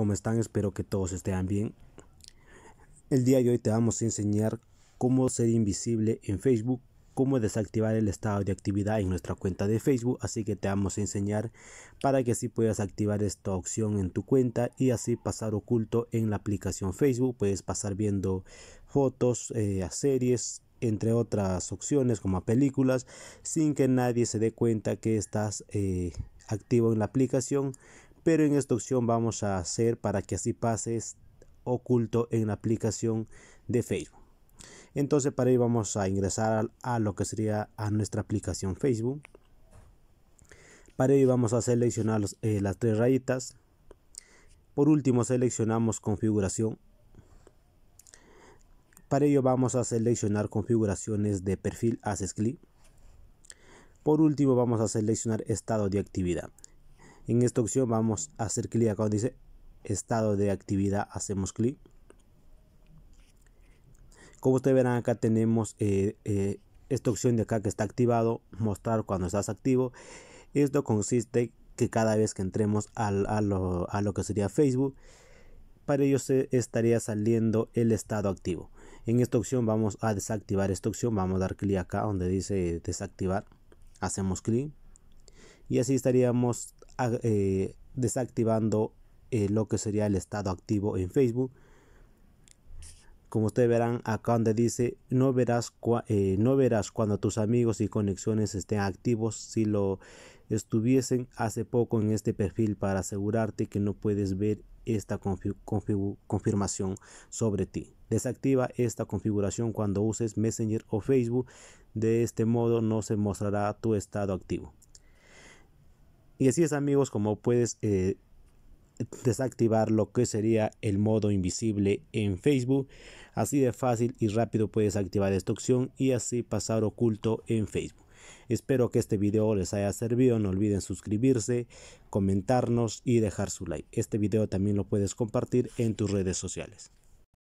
¿Cómo están? Espero que todos estén bien. El día de hoy te vamos a enseñar cómo ser invisible en Facebook, cómo desactivar el estado de actividad en nuestra cuenta de Facebook, así que te vamos a enseñar para que así puedas activar esta opción en tu cuenta y así pasar oculto en la aplicación Facebook, puedes pasar viendo fotos, eh, series, entre otras opciones como películas sin que nadie se dé cuenta que estás eh, activo en la aplicación pero en esta opción vamos a hacer para que así pases oculto en la aplicación de Facebook. Entonces para ello vamos a ingresar a, lo que sería a nuestra aplicación Facebook. Para ello vamos a seleccionar eh, las tres rayitas. Por último seleccionamos configuración. Para ello vamos a seleccionar configuraciones de perfil, haces clic. Por último vamos a seleccionar estado de actividad. En esta opción vamos a hacer clic acá donde dice estado de actividad, hacemos clic. Como ustedes verán acá tenemos eh, eh, esta opción de acá que está activado, mostrar cuando estás activo. Esto consiste que cada vez que entremos a, lo, a, lo, que sería Facebook, para ello se estaría saliendo el estado activo. En esta opción vamos a desactivar esta opción, vamos a dar clic acá donde dice desactivar, hacemos clic y así estaríamos ah, eh, desactivando eh, lo que sería el estado activo en Facebook. Como ustedes verán acá donde dice no verás, eh, no verás cuando tus amigos y conexiones estén activos si lo estuviesen hace poco en este perfil para asegurarte que no puedes ver esta confirmación sobre ti. Desactiva esta configuración cuando uses Messenger o Facebook. De este modo no se mostrará tu estado activo. Y así es amigos como puedes eh, desactivar lo que sería el modo invisible en Facebook. Así de fácil y rápido puedes activar esta opción y así pasar oculto en Facebook. Espero que este video les haya servido, no olviden suscribirse, comentarnos y dejar su like. Este video también lo puedes compartir en tus redes sociales.